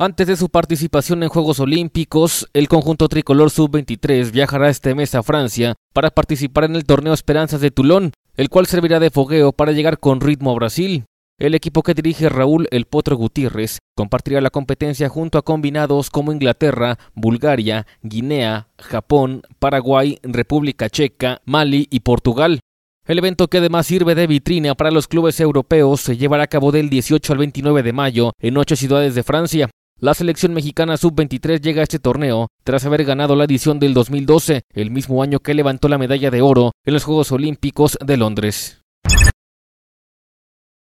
Antes de su participación en Juegos Olímpicos, el conjunto tricolor sub-23 viajará este mes a Francia para participar en el torneo Esperanzas de Toulon, el cual servirá de fogueo para llegar con ritmo a Brasil. El equipo que dirige Raúl El Potro Gutiérrez compartirá la competencia junto a combinados como Inglaterra, Bulgaria, Guinea, Japón, Paraguay, República Checa, Mali y Portugal. El evento que además sirve de vitrina para los clubes europeos se llevará a cabo del 18 al 29 de mayo en ocho ciudades de Francia. La selección mexicana sub-23 llega a este torneo tras haber ganado la edición del 2012, el mismo año que levantó la medalla de oro en los Juegos Olímpicos de Londres.